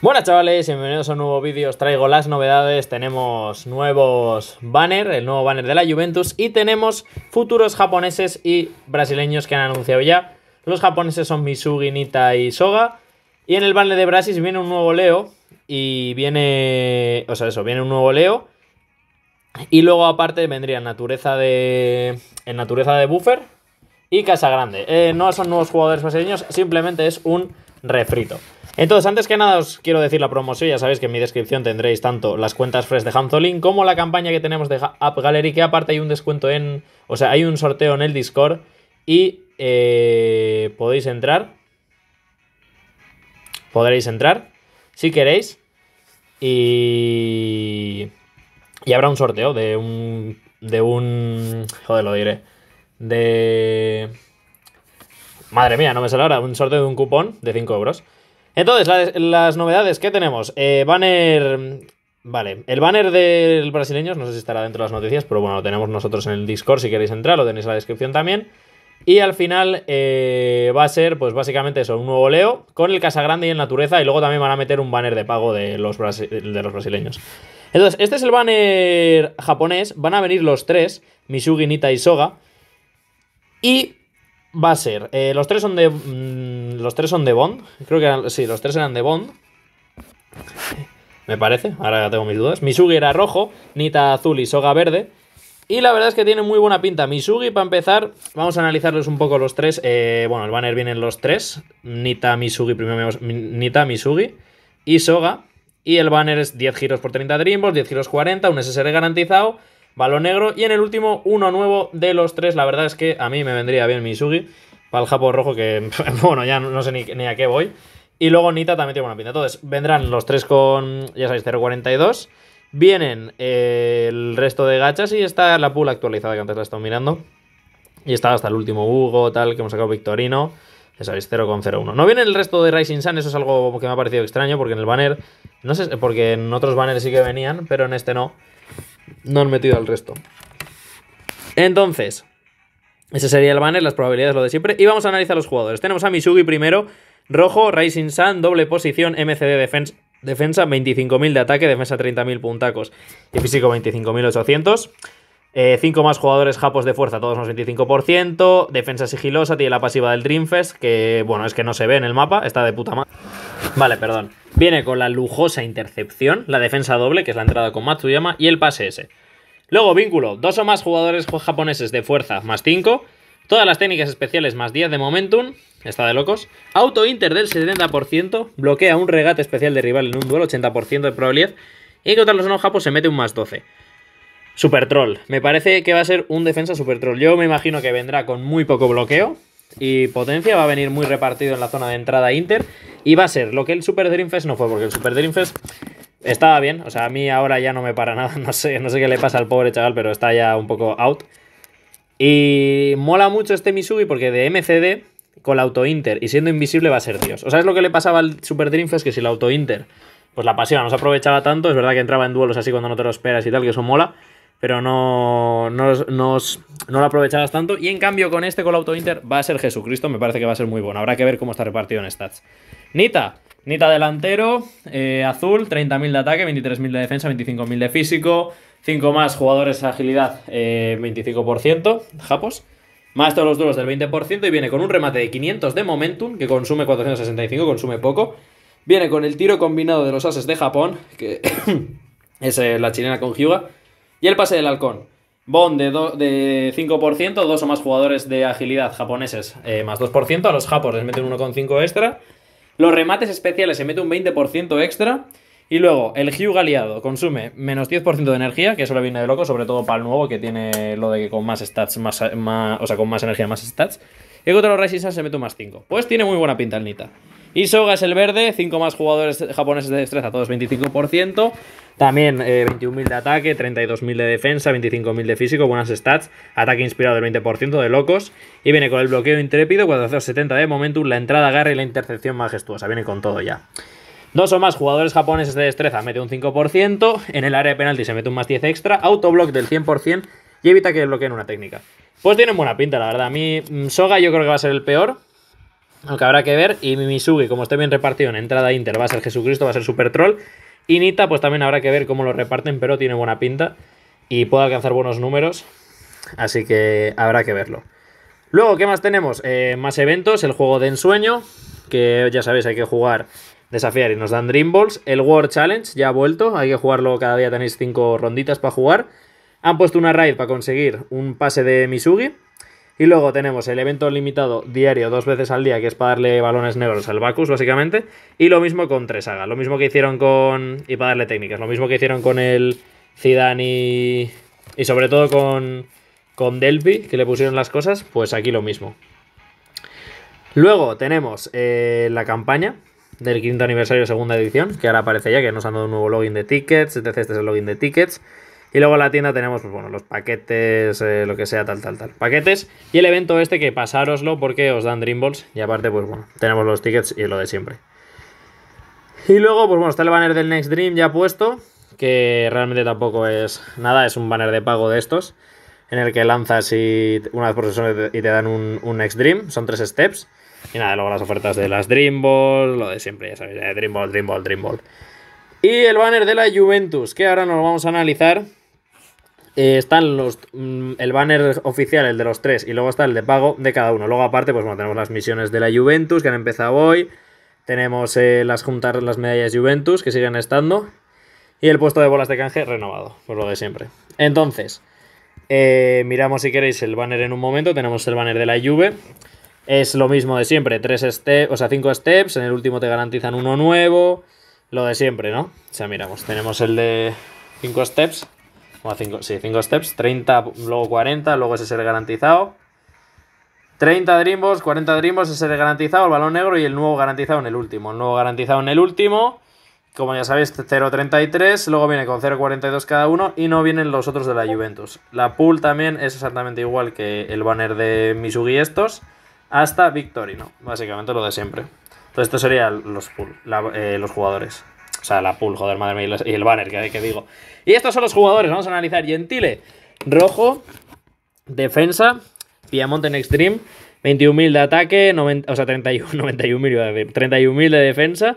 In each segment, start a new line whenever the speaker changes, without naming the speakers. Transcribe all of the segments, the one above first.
Buenas chavales, bienvenidos a un nuevo vídeo, os traigo las novedades, tenemos nuevos banners, el nuevo banner de la Juventus y tenemos futuros japoneses y brasileños que han anunciado ya. Los japoneses son Misugi, Nita y Soga y en el banner de Brasis viene un nuevo Leo y viene, o sea eso, viene un nuevo Leo y luego aparte vendría Natureza de, en Natureza de Buffer y Casa Grande. Eh, no son nuevos jugadores brasileños, simplemente es un refrito. Entonces, antes que nada os quiero decir la promoción, ya sabéis que en mi descripción tendréis tanto las cuentas fresh de Hanzolin como la campaña que tenemos de App Gallery, que aparte hay un descuento en, o sea, hay un sorteo en el Discord y eh, podéis entrar, podréis entrar si queréis y, y habrá un sorteo de un, de un, joder, lo diré, de... Madre mía, no me sale ahora, un sorteo de un cupón de 5 euros. Entonces, las novedades que tenemos. Eh, banner. Vale, el banner del brasileño, no sé si estará dentro de las noticias, pero bueno, lo tenemos nosotros en el Discord si queréis entrar, lo tenéis en la descripción también. Y al final eh, va a ser, pues básicamente eso, un nuevo Leo con el Casa Grande y el Natureza. Y luego también van a meter un banner de pago de los, de los brasileños. Entonces, este es el banner japonés. Van a venir los tres: Mishugi, Nita y Soga. Y va a ser. Eh, los tres son de, mm, los tres son de Bond. Creo que sí, los tres eran de Bond. Me parece, ahora tengo mis dudas. Misugi era rojo, Nita azul y Soga verde. Y la verdad es que tiene muy buena pinta. Misugi, para empezar, vamos a analizarles un poco los tres. Eh, bueno, el banner vienen los tres. Nita, Misugi, primero Nita, Misugi y Soga. Y el banner es 10 giros por 30 Dreamballs, 10 giros 40, un SSR garantizado, balón negro. Y en el último, uno nuevo de los tres. La verdad es que a mí me vendría bien Misugi para el Japo Rojo, que bueno, ya no sé ni, a qué voy. Y luego Nita también tiene buena pinta. Entonces, vendrán los tres con, ya sabéis, 0.42. Vienen eh, el resto de gachas y está la pool actualizada que antes la he estado mirando. Y está hasta el último Hugo, tal, que hemos sacado Victorino. Ya sabéis, 0,01. No viene el resto de Rising Sun, eso es algo que me ha parecido extraño, porque en el banner, no sé, porque en otros banners sí que venían, pero en este no. No han metido al resto. Entonces, ese sería el banner, las probabilidades, lo de siempre. Y vamos a analizar los jugadores. Tenemos a Misugi primero, rojo, Rising Sun, doble posición, MCD defense, defensa, 25.000 de ataque, defensa 30.000 puntacos y físico 25.800. 5 eh, más jugadores japos de fuerza, todos unos 25%. Defensa sigilosa, tiene la pasiva del Dreamfest, que bueno, es que no se ve en el mapa, está de puta madre. Vale, perdón. Viene con la lujosa intercepción, la defensa doble, que es la entrada con Matsuyama, y el pase ese. Luego, vínculo, dos o más jugadores japoneses de fuerza más 5, todas las técnicas especiales más 10 de momentum, está de locos, auto inter del 70%, bloquea un regate especial de rival en un duelo, 80% de probabilidad, y contra los no japos se mete un más 12. Super troll, me parece que va a ser un defensa super troll. Yo me imagino que vendrá con muy poco bloqueo, y potencia va a venir muy repartido en la zona de entrada Inter y va a ser lo que el Super Dreamfest no fue, porque el Super Dreamfest... Estaba bien, o sea, a mí ahora ya no me para nada, no sé, no sé qué le pasa al pobre chaval, pero está ya un poco out. Y mola mucho este Misubi porque de MCD con la auto Inter y siendo invisible va a ser Dios. O sea, es lo que le pasaba al Super Dream que si la auto Inter, pues la pasiva no se aprovechaba tanto, es verdad que entraba en duelos así cuando no te lo esperas y tal, que eso mola, pero no, no, no lo aprovechabas tanto. Y en cambio con este con la auto Inter va a ser Jesucristo, me parece que va a ser muy bueno. Habrá que ver cómo está repartido en stats. Nita, Nita delantero, eh, azul, 30.000 de ataque, 23.000 de defensa, 25.000 de físico, 5 más jugadores eh, de agilidad, 25%, japos, más todos los duros del 20% y viene con un remate de 500 de momentum, que consume 465, consume poco. Viene con el tiro combinado de los ases de Japón, que es eh, la chilena con Hyuga, y el pase del halcón. Bond de, 5%, dos o más jugadores de agilidad japoneses más 2%, a los japos les meten 1,5 extra. Los remates especiales se mete un 20% extra. Y luego, el Hugh aliado consume menos 10% de energía, que eso le viene de loco, sobre todo para el nuevo, que tiene lo de que con más stats, más, o sea, con más energía, más stats. Y contra los Rising Sun se mete un más 5. Pues tiene muy buena pinta el Nita. Y Soga es el verde, 5 más jugadores japoneses de destreza, todos 25%. También 21.000 de ataque, 32.000 de defensa, 25.000 de físico, buenas stats. Ataque inspirado del 20% de locos. Y viene con el bloqueo intrépido, 470 de momentum, la entrada, agarre y la intercepción majestuosa. Viene con todo ya. Dos o más jugadores japoneses de destreza, mete un 5%. En el área de penalti se mete un más 10 extra. Autoblock del 100% y evita que bloqueen una técnica. Pues tienen buena pinta, la verdad. A mí, mm, Soga yo creo que va a ser el peor aunque habrá que ver. Y Misugi, como esté bien repartido en entrada e Inter, va a ser Jesucristo, va a ser Super Troll. Y Nita, pues también habrá que ver cómo lo reparten, pero tiene buena pinta y puede alcanzar buenos números. Así que habrá que verlo. Luego, ¿qué más tenemos? Eh, más eventos, el juego de ensueño, que ya sabéis, hay que jugar, desafiar y nos dan Dream Balls. El World Challenge ya ha vuelto, hay que jugarlo cada día, tenéis 5 ronditas para jugar. Han puesto una raid para conseguir un pase de Misugi. Y luego tenemos el evento limitado diario dos veces al día, que es para darle balones negros al Bacus, básicamente. Y lo mismo con tres lo mismo que hicieron con. Y para darle técnicas, lo mismo que hicieron con el Zidane y. sobre todo con. Con Delphi, que le pusieron las cosas, pues aquí lo mismo. Luego tenemos eh, la campaña del quinto aniversario segunda edición, que ahora aparece ya que nos han dado un nuevo login de tickets, etc. Este es el login de tickets. Y luego en la tienda tenemos, pues bueno, los paquetes, eh, lo que sea, tal, tal, tal. Paquetes y el evento este que pasároslo porque os dan Dream Balls. Y aparte, pues bueno, tenemos los tickets y lo de siempre. Y luego, pues bueno, está el banner del Next Dream ya puesto. Que realmente tampoco es nada, es un banner de pago de estos. En el que lanzas y una vez por y te dan un, Next Dream. Son tres steps. Y nada, luego las ofertas de las Dream Balls, lo de siempre, ya sabéis, eh, Dream Ball, Dream Ball, Dream Ball. Y el banner de la Juventus, que ahora nos lo vamos a analizar. Eh, están los mm, el banner oficial, el de los tres, y luego está el de pago de cada uno. Luego, aparte, pues bueno, tenemos las misiones de la Juventus que han empezado hoy. Tenemos eh, las juntas las medallas Juventus que siguen estando. Y el puesto de bolas de canje renovado, por lo de siempre. Entonces, eh, miramos si queréis el banner en un momento. Tenemos el banner de la Juve. Es lo mismo de siempre, tres steps, o sea, 5 steps, en el último te garantizan uno nuevo, lo de siempre, ¿no? O sea, miramos, tenemos el de 5 steps, cinco, sí, 5 steps, 30, luego 40, luego ese el garantizado. 30 Dream 40 Dream balls, el garantizado, el balón negro y el nuevo garantizado en el último. El nuevo garantizado en el último, como ya sabéis, 0.33, luego viene con 0.42 cada uno y no vienen los otros de la Juventus. La pool también es exactamente igual que el banner de Misugi estos, hasta Victorino, básicamente lo de siempre. Entonces, esto sería los pool, eh, los jugadores. O sea, la pool, joder, madre mía, y el banner que, que digo. Y estos son los jugadores, vamos a analizar. Gentile, rojo, defensa, Piamonte en Extreme, 21.000 de ataque, o sea, 31.000 de defensa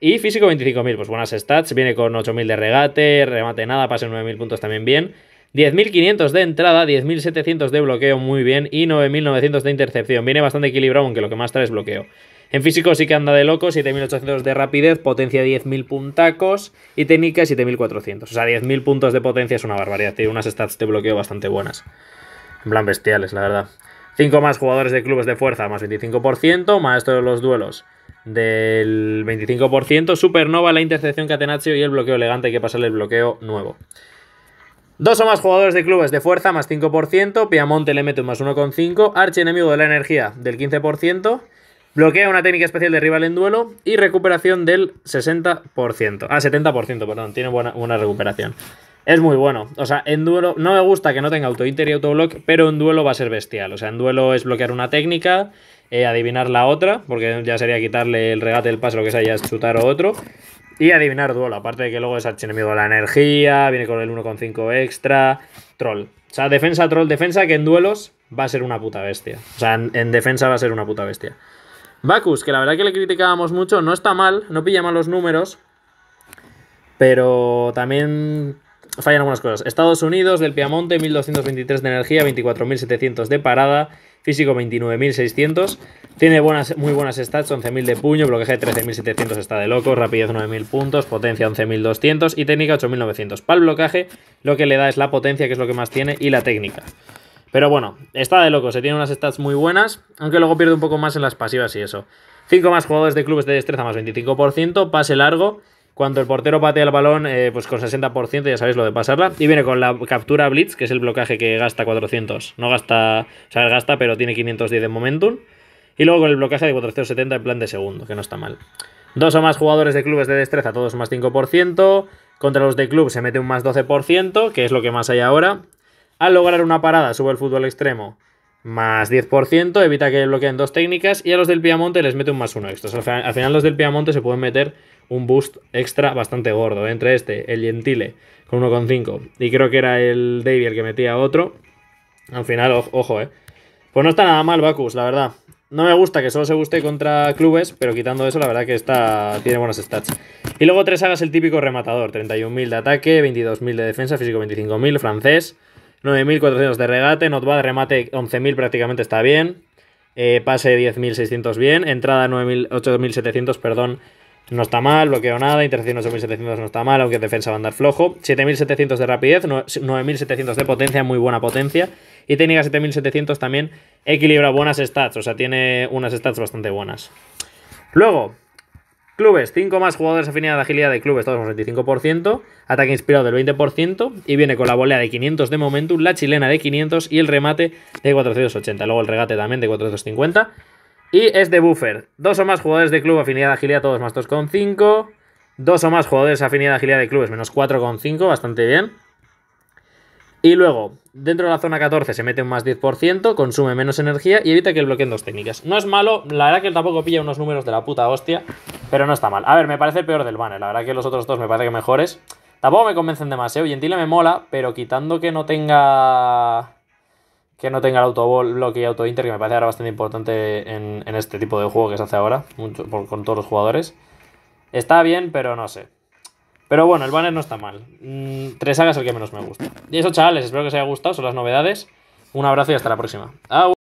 y físico 25.000. Pues buenas stats, viene con 8.000 de regate, remate nada, pase 9.000 puntos también bien. 10.500 de entrada, 10.700 de bloqueo, muy bien, y 9.900 de intercepción. Viene bastante equilibrado, aunque lo que más trae es bloqueo. En físico sí que anda de loco, 7800 de rapidez, potencia 10.000 puntacos y técnica 7400. O sea, 10.000 puntos de potencia es una barbaridad, tiene unas stats de bloqueo bastante buenas. En plan bestiales, la verdad. 5 más jugadores de clubes de fuerza, más 25%, maestro de los duelos del 25%, supernova, la intercepción catenaccio y el bloqueo elegante, hay que pasarle el bloqueo nuevo. Dos o más jugadores de clubes de fuerza, más 5%, Piamonte le mete un más 1,5, enemigo de la energía del 15%, Bloquea una técnica especial de rival en duelo y recuperación del 60%. Ah, 70%, perdón. Tiene buena, recuperación. Es muy bueno. O sea, en duelo. No me gusta que no tenga auto-inter y autoblock, pero en duelo va a ser bestial. O sea, en duelo es bloquear una técnica, eh, adivinar la otra, porque ya sería quitarle el regate, el pase, lo que sea, ya es chutar o otro. Y adivinar duelo. Aparte de que luego es archienemigo de la energía, viene con el 1,5 extra. Troll. O sea, defensa, troll, defensa, que en duelos va a ser una puta bestia. O sea, en defensa va a ser una puta bestia. Bacus, que la verdad que le criticábamos mucho, no está mal, no pilla mal los números, pero también fallan algunas cosas. Estados Unidos, del Piamonte, 1223 de energía, 24700 de parada, físico 29600. Tiene buenas, muy buenas stats, 11000 de puño, bloqueje 13700 está de loco, rapidez 9000 puntos, potencia 11200 y técnica 8900. Para el blocaje, lo que le da es la potencia, que es lo que más tiene, y la técnica. Pero bueno, está de loco, se tiene unas stats muy buenas, aunque luego pierde un poco más en las pasivas y eso. 5 más jugadores de clubes de destreza más 25%, pase largo. Cuando el portero patea el balón, eh, pues con 60%, ya sabéis lo de pasarla. Y viene con la captura Blitz, que es el blocaje que gasta 400. No gasta, o sea, gasta, pero tiene 510 de momentum. Y luego con el blocaje de 470 en plan de segundo, que no está mal. Dos o más jugadores de clubes de destreza, todos más 5%. Contra los de club se mete un más 12%, que es lo que más hay ahora. Al lograr una parada, sube el fútbol extremo más 10%, evita que bloqueen dos técnicas y a los del Piamonte les mete un más uno extra. al final los del Piamonte se pueden meter un boost extra bastante gordo. ¿eh? Entre este, el Gentile con 1,5 y creo que era el Davy el que metía otro. Al final, ojo, eh. Pues no está nada mal Bacus, la verdad. No me gusta que solo se guste contra clubes, pero quitando eso, la verdad que está, tiene buenos stats. Y luego tres hagas, el típico rematador, 31.000 de ataque, 22.000 de defensa, físico 25.000, francés... 9.400 de regate, not bad, remate 11.000 prácticamente está bien. Eh, pase 10.600 bien, entrada 8.700, perdón, no está mal, bloqueo nada, intercepción 8.700 no está mal, aunque defensa va a andar flojo. 7.700 de rapidez, 9.700 de potencia, muy buena potencia. Y técnica 7.700 también equilibra buenas stats, o sea, tiene unas stats bastante buenas. Luego, Clubes, 5 más jugadores afinidad de agilidad de clubes, todos un 25%, ataque inspirado del 20% y viene con la volea de 500 de momentum, la chilena de 500 y el remate de 480, luego el regate también de 450 y es de buffer, dos o más jugadores de club afinidad de agilidad todos más 2,5, dos o más jugadores afinidad de agilidad de clubes menos 4,5, bastante bien. Y luego, dentro de la zona 14 se mete un más 10%, consume menos energía y evita que bloqueen dos técnicas. No es malo, la verdad que él tampoco pilla unos números de la puta hostia, pero no está mal. A ver, me parece el peor del banner, la verdad que los otros dos me parece que mejores. Tampoco me convencen demasiado, y en me mola, pero quitando que no tenga... Que no tenga el autobol, bloque y auto que me parece ahora bastante importante en, este tipo de juego que se hace ahora, mucho, con todos los jugadores. Está bien, pero no sé. Pero bueno, el banner no está mal. Mm, tres sagas el que menos me gusta. Y eso, chavales, espero que os haya gustado. Son las novedades. Un abrazo y hasta la próxima.